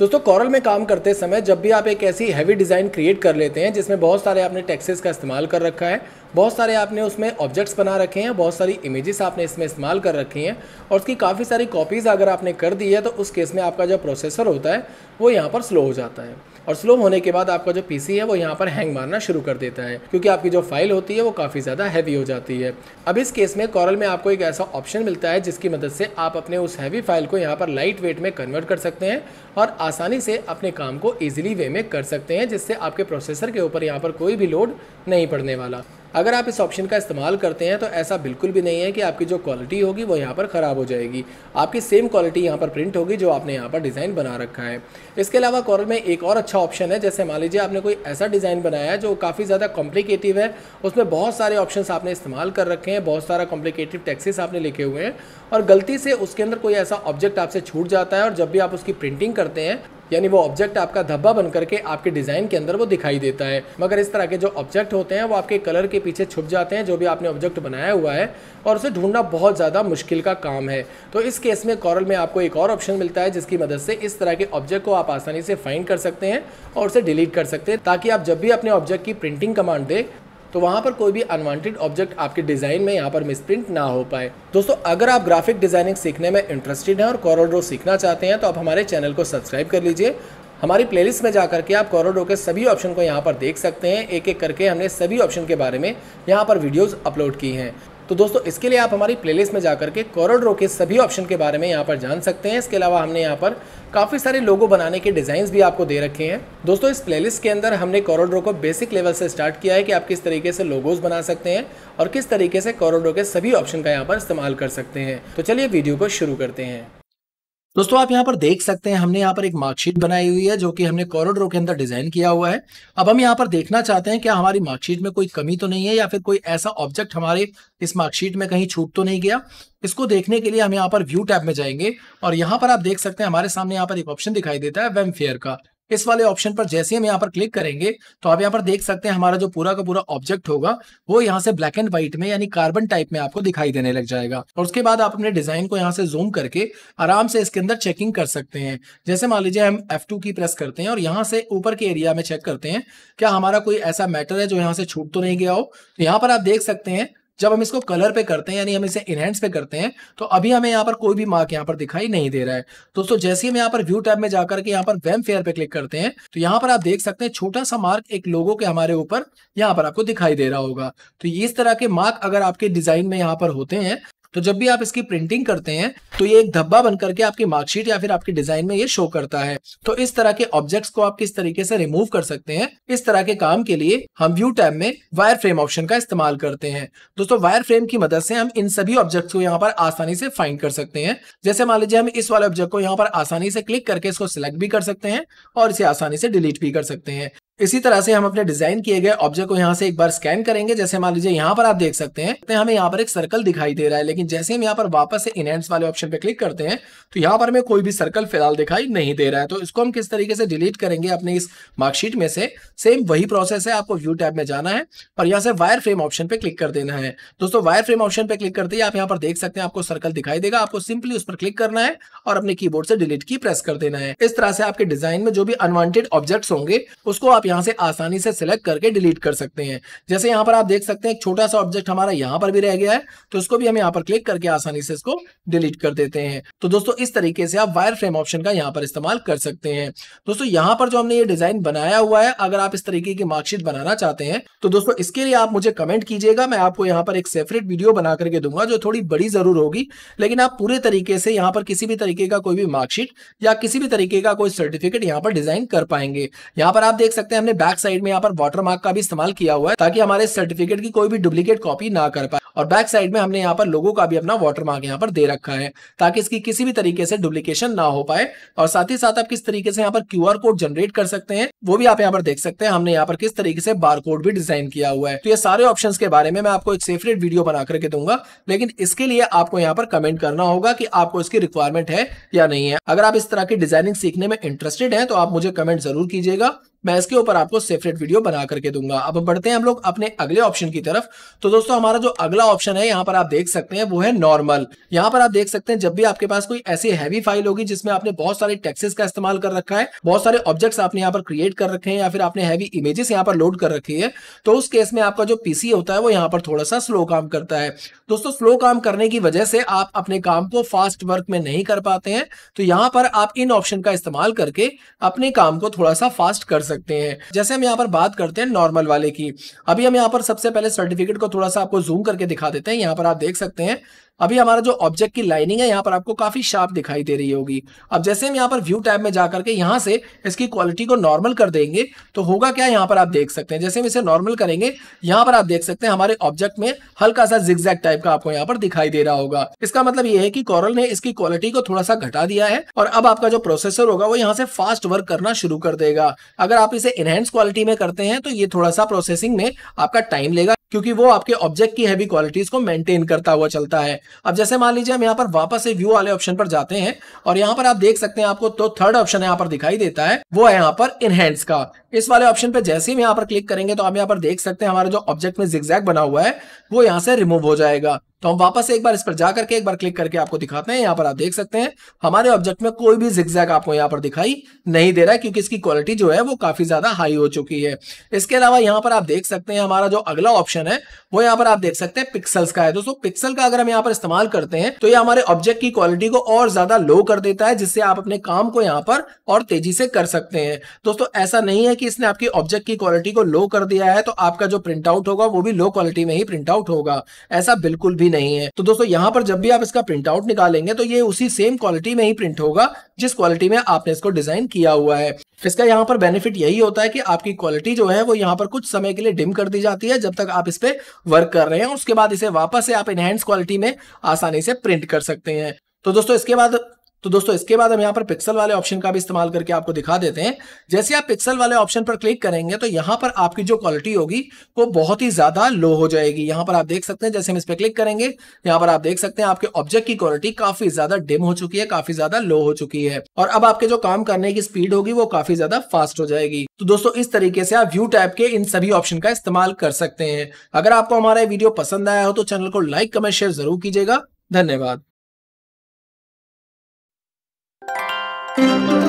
दोस्तों कॉरल में काम करते समय जब भी आप एक ऐसी हैवी डिज़ाइन क्रिएट कर लेते हैं जिसमें बहुत सारे आपने टैक्सेस का इस्तेमाल कर रखा है बहुत सारे आपने उसमें ऑब्जेक्ट्स बना रखे हैं बहुत सारी इमेजेस आपने इसमें इस्तेमाल कर रखी हैं और उसकी काफ़ी सारी कॉपीज़ अगर आपने कर दी है तो उस केस में आपका जो प्रोसेसर होता है वो यहाँ पर स्लो हो जाता है और स्लो होने के बाद आपका जो पीसी है वो यहाँ पर हैंग मारना शुरू कर देता है क्योंकि आपकी जो फाइल होती है वो काफ़ी ज़्यादा हैवी हो जाती है अब इस केस में कॉरल में आपको एक ऐसा ऑप्शन मिलता है जिसकी मदद से आप अपने उस हैवी फाइल को यहाँ पर लाइट वेट में कन्वर्ट कर सकते हैं और आसानी से अपने काम को ईजिली वे में कर सकते हैं जिससे आपके प्रोसेसर के ऊपर यहाँ पर कोई भी लोड नहीं पड़ने वाला अगर आप इस ऑप्शन का इस्तेमाल करते हैं तो ऐसा बिल्कुल भी नहीं है कि आपकी जो क्वालिटी होगी वो यहाँ पर ख़राब हो जाएगी आपकी सेम क्वालिटी यहाँ पर प्रिंट होगी जो आपने यहाँ पर डिज़ाइन बना रखा है इसके अलावा कॉरल में एक और अच्छा ऑप्शन है जैसे मान लीजिए आपने कोई ऐसा डिज़ाइन बनाया है जो काफ़ी ज़्यादा कॉम्प्लिकेटिव है उसमें बहुत सारे ऑप्शन आपने इस्तेमाल कर रखे हैं बहुत सारा कॉम्प्लिकेटिव टैक्सेस आपने लिखे हुए हैं और गलती से उसके अंदर कोई ऐसा ऑब्जेक्ट आपसे छूट जाता है और जब भी आप उसकी प्रिंटिंग करते हैं यानी वो ऑब्जेक्ट आपका धब्बा बन करके आपके डिज़ाइन के अंदर वो दिखाई देता है मगर इस तरह के जो ऑब्जेक्ट होते हैं वो आपके कलर के पीछे छुप जाते हैं जो भी आपने ऑब्जेक्ट बनाया हुआ है और उसे ढूंढना बहुत ज़्यादा मुश्किल का काम है तो इस केस में कॉरल में आपको एक और ऑप्शन मिलता है जिसकी मदद से इस तरह के ऑब्जेक्ट को आप आसानी से फाइंड कर सकते हैं और उसे डिलीट कर सकते हैं ताकि आप जब भी अपने ऑब्जेक्ट की प्रिंटिंग कमांड दें तो वहाँ पर कोई भी अनवांटेड ऑब्जेक्ट आपके डिज़ाइन में यहाँ पर मिसप्रिंट ना हो पाए दोस्तों अगर आप ग्राफिक डिज़ाइनिंग सीखने में इंटरेस्टेड हैं और कॉरोड्रो सीखना चाहते हैं तो आप हमारे चैनल को सब्सक्राइब कर लीजिए हमारी प्लेलिस्ट में जाकर के आप कॉरोडो के सभी ऑप्शन को यहाँ पर देख सकते हैं एक एक करके हमने सभी ऑप्शन के बारे में यहाँ पर वीडियोज़ अपलोड की हैं तो दोस्तों इसके लिए आप हमारी प्लेलिस्ट में जाकर के कॉरल के सभी ऑप्शन के बारे में यहाँ पर जान सकते हैं इसके अलावा हमने यहाँ पर काफ़ी सारे लोगो बनाने के डिज़ाइन भी आपको दे रखे हैं दोस्तों इस प्लेलिस्ट के अंदर हमने कॉरल को बेसिक लेवल से स्टार्ट किया है कि आप किस तरीके से लोगोज बना सकते हैं और किस तरीके से कॉरल के सभी ऑप्शन का यहाँ पर इस्तेमाल कर सकते हैं तो चलिए वीडियो को शुरू करते हैं दोस्तों आप यहाँ पर देख सकते हैं हमने यहाँ पर एक मार्कशीट बनाई हुई है जो कि हमने कॉरिडोर के अंदर डिजाइन किया हुआ है अब हम यहाँ पर देखना चाहते हैं क्या हमारी मार्कशीट में कोई कमी तो नहीं है या फिर कोई ऐसा ऑब्जेक्ट हमारे इस मार्कशीट में कहीं छूट तो नहीं गया इसको देखने के लिए हम यहाँ पर व्यू टैब में जाएंगे और यहाँ पर आप देख सकते हैं हमारे सामने यहाँ पर एक ऑप्शन दिखाई देता है फेयर का इस वाले ऑप्शन पर जैसे हम यहाँ पर क्लिक करेंगे तो आप यहाँ पर देख सकते हैं हमारा जो पूरा का पूरा ऑब्जेक्ट होगा वो यहाँ से ब्लैक एंड व्हाइट में यानी कार्बन टाइप में आपको दिखाई देने लग जाएगा और उसके बाद आप अपने डिजाइन को यहाँ से जूम करके आराम से इसके अंदर चेकिंग कर सकते हैं जैसे मान लीजिए हम एफ की प्रेस करते हैं और यहाँ से ऊपर के एरिया में चेक करते हैं क्या हमारा कोई ऐसा मैटर है जो यहाँ से छूट तो नहीं गया हो तो यहाँ पर आप देख सकते हैं जब हम इसको कलर पे करते हैं यानी हम इसे इनहेंस पे करते हैं तो अभी हमें यहाँ पर कोई भी मार्क यहाँ पर दिखाई नहीं दे रहा है दोस्तों जैसे ही हम यहाँ पर व्यू टैब में जाकर के यहाँ पर वेम फेयर पे क्लिक करते हैं तो यहाँ पर आप देख सकते हैं छोटा सा मार्क एक लोगो के हमारे ऊपर यहाँ पर आपको दिखाई दे रहा होगा तो इस तरह के मार्क अगर आपके डिजाइन में यहाँ पर होते हैं तो जब भी आप इसकी प्रिंटिंग करते हैं तो ये एक धब्बा बन करके आपकी मार्कशीट या फिर आपके डिजाइन में ये शो करता है तो इस तरह के ऑब्जेक्ट्स को आप किस तरीके से रिमूव कर सकते हैं इस तरह के काम के लिए हम व्यू टैब में वायर फ्रेम ऑप्शन का इस्तेमाल करते हैं दोस्तों वायर फ्रेम की मदद से हम इन सभी ऑब्जेक्ट्स को यहाँ पर आसानी से फाइंड कर सकते हैं जैसे मान लीजिए हम इस वाले ऑब्जेक्ट को यहाँ पर आसानी से क्लिक करके इसको सिलेक्ट भी कर सकते हैं और इसे आसानी से डिलीट भी कर सकते हैं इसी तरह से हम अपने डिजाइन किए गए ऑब्जेक्ट को यहाँ से एक बार स्कैन करेंगे जैसे मान लीजिए यहाँ पर आप देख सकते हैं तो हमें यहाँ पर एक सर्कल दिखाई दे रहा है लेकिन जैसे हम यहाँ पर वापस से इनहेंस वाले ऑप्शन पे क्लिक करते हैं तो यहाँ पर हमें कोई भी सर्कल फिलहाल दिखाई नहीं दे रहा है तो इसको हम किस तरीके से डिलीट करेंगे अपने इस मार्कशीट में से सेम वही प्रोसेस है आपको व्यू टैब में जाना है और यहाँ से वायर फ्रेम ऑप्शन पे क्लिक कर देना है दोस्तों वायर फ्रेम ऑप्शन पे क्लिक करते ही आप यहाँ पर देख सकते हैं आपको सर्कल दिखाई देगा आपको सिंपली उस पर क्लिक करना है और अपने की से डिलीट की प्रेस कर देना है इस तरह से आपके डिजाइन में जो भी अनवांटेड ऑब्जेक्ट्स होंगे उसको आप यहाँ से आसानी से सिलेक्ट करके डिलीट कर सकते हैं जैसे यहाँ पर आप देख सकते हैं एक छोटा सा ऑब्जेक्ट हमारा यहाँ पर भी रह गया है तो उसको भी हम यहाँ पर क्लिक करके आसानी से इसको डिलीट कर देते हैं तो दोस्तों इस तरीके से आप वायर फ्रेम ऑप्शन का यहाँ पर इस्तेमाल कर सकते हैं दोस्तों यहाँ पर जो हमने ये डिजाइन बनाया हुआ है अगर आप इस तरीके की मार्कशीट बनाना चाहते हैं तो दोस्तों इसके लिए आप मुझे कमेंट कीजिएगा मैं आपको यहाँ पर एक सेपरेट वीडियो बना करके दूंगा जो थोड़ी बड़ी जरूर होगी लेकिन आप पूरे तरीके से यहाँ पर किसी भी तरीके का कोई भी मार्कशीट या किसी भी तरीके का कोई सर्टिफिकेट यहाँ पर डिजाइन कर पाएंगे यहाँ पर आप देख सकते हैं में हमने बैक साइड में यहाँ पर वाटर मार्क का भी इस्तेमाल किया हुआ है ताकि हमारे सर्टिफिकेट की कोई भी डुप्लीकेट कॉपी ना कर पाए और बैक साइड में हमने यहाँ पर लोगों का भी अपना वाटर मार्क यहाँ पर दे रखा है ताकि इसकी किसी भी तरीके से डुप्लीकेशन ना हो पाए और साथ ही साथ आप किस तरीके से यहाँ पर क्यू कोड जनरेट कर सकते हैं वो भी आप यहाँ पर देख सकते हैं हमने यहाँ पर किस तरीके से बार भी डिजाइन किया हुआ है तो ये सारे ऑप्शन के बारे में मैं आपको एक सेफरेट वीडियो बना करके दूंगा लेकिन इसके लिए आपको यहाँ पर कमेंट करना होगा कि आपको इसकी रिक्वायरमेंट है या नहीं है अगर आप इस तरह की डिजाइनिंग सीखने में इंटरेस्टेड है तो आप मुझे कमेंट जरूर कीजिएगा मैं इसके ऊपर आपको सेपरेट वीडियो बना करके दूंगा अब बढ़ते हैं हम लोग अपने अगले ऑप्शन की तरफ तो दोस्तों हमारा जो अगला ऑप्शन है यहाँ पर आप देख सकते हैं वो है नॉर्मल यहाँ पर आप देख सकते हैं जब भी आपके पास कोई ऐसी हैवी फाइल होगी जिसमें आपने बहुत सारे टेक्सेस का इस्तेमाल कर रखा है बहुत सारे ऑब्जेक्ट्स आपने यहाँ पर क्रिएट कर रखे हैं या फिर आपने हैवी इमेजेस यहाँ पर लोड कर रखी है तो उस केस में आपका जो पीसी होता है वो यहाँ पर थोड़ा सा स्लो काम करता है दोस्तों स्लो काम करने की वजह से आप अपने काम को फास्ट वर्क में नहीं कर पाते हैं तो यहाँ पर आप इन ऑप्शन का इस्तेमाल करके अपने काम को थोड़ा सा फास्ट कर सकते हैं जैसे हम यहाँ पर बात करते हैं नॉर्मल वाले की अभी हम यहाँ पर सबसे पहले सर्टिफिकेट को थोड़ा सा आपको जूम करके दिखा देते हैं यहाँ पर आप देख सकते हैं अभी हमारा जो ऑब्जेक्ट की लाइनिंग है यहाँ पर आपको काफी शार्प दिखाई दे रही होगी अब जैसे हम यहाँ पर व्यू टैब में जाकर के यहाँ से इसकी क्वालिटी को नॉर्मल कर देंगे तो होगा क्या यहाँ पर आप देख सकते हैं जैसे हम इसे नॉर्मल करेंगे यहाँ पर आप देख सकते हैं हमारे ऑब्जेक्ट में हल्का सा जिग्जैक टाइप का आपको यहाँ पर दिखाई दे रहा होगा इसका मतलब ये है कि कॉरल ने इसकी क्वालिटी को थोड़ा सा घटा दिया है और अब आपका जो प्रोसेसर होगा वो यहाँ से फास्ट वर्क करना शुरू कर देगा अगर आप इसे इनहेंस क्वालिटी में करते हैं तो ये थोड़ा सा प्रोसेसिंग में आपका टाइम लेगा क्योंकि वो आपके ऑब्जेक्ट की हैवी क्वालिटीज को मेंटेन करता हुआ चलता है अब जैसे मान लीजिए हम यहाँ पर वापस से व्यू वाले ऑप्शन पर जाते हैं और यहाँ पर आप देख सकते हैं आपको तो थर्ड ऑप्शन यहाँ पर दिखाई देता है वो है यहाँ पर इनहेंस का इस वाले ऑप्शन पर जैसे ही यहाँ पर क्लिक करेंगे तो आप यहाँ पर देख सकते हैं हमारा जो ऑब्जेक्ट में जिग्जैग बना हुआ है वो यहाँ से रिमूव हो जाएगा तो हम वापस एक बार इस पर जाकर के एक बार क्लिक करके आपको दिखाते हैं यहां पर आप देख सकते हैं हमारे ऑब्जेक्ट में कोई भी जिक्जैक आपको यहां पर दिखाई नहीं दे रहा है क्योंकि इसकी क्वालिटी जो है वो काफी ज्यादा हाई हो चुकी है इसके अलावा यहां पर आप देख सकते हैं हमारा जो अगला ऑप्शन है वो यहाँ पर आप देख सकते हैं पिक्सल्स का है दोस्तों पिक्सल का अगर हम यहाँ पर इस्तेमाल करते हैं तो ये हमारे ऑब्जेक्ट की क्वालिटी को और ज्यादा लो कर देता है जिससे आप अपने काम को यहाँ पर और तेजी से कर सकते हैं दोस्तों ऐसा नहीं है कि इसने आपकी ऑब्जेक्ट की क्वालिटी को लो कर दिया है तो आपका जो प्रिंट आउट होगा वो भी लो क्वालिटी में ही प्रिंट आउट होगा ऐसा बिल्कुल भी भी नहीं है तो दोस्तों यहाँ पर जब भी आप इसका प्रिंट आउट निकालेंगे तो ये उसी सेम क्वालिटी में ही प्रिंट होगा जिस क्वालिटी में आपने इसको डिजाइन किया हुआ है इसका यहाँ पर बेनिफिट यही होता है कि आपकी क्वालिटी जो है वो यहाँ पर कुछ समय के लिए डिम कर दी जाती है जब तक आप इस पर वर्क कर रहे हैं उसके बाद इसे वापस से आप इनहेंस क्वालिटी में आसानी से प्रिंट कर सकते हैं तो दोस्तों इसके बाद तो दोस्तों इसके बाद हम यहाँ पर पिक्सल वाले ऑप्शन का भी इस्तेमाल करके आपको दिखा देते हैं जैसे आप पिक्सल वाले ऑप्शन पर क्लिक करेंगे तो यहाँ पर आपकी जो क्वालिटी होगी वो बहुत ही ज्यादा लो हो जाएगी यहाँ पर आप देख सकते हैं जैसे हम इस पर क्लिक करेंगे यहाँ पर आप देख सकते हैं आपके ऑब्जेक्ट की क्वालिटी काफी ज्यादा डिम हो चुकी है काफी ज्यादा लो हो चुकी है और अब आपके जो काम करने की स्पीड होगी वो काफी ज्यादा फास्ट हो जाएगी तो दोस्तों इस तरीके से आप व्यू टाइप के इन सभी ऑप्शन का इस्तेमाल कर सकते हैं अगर आपको हमारा वीडियो पसंद आया हो तो चैनल को लाइक कमेंट शेयर जरूर कीजिएगा धन्यवाद thank you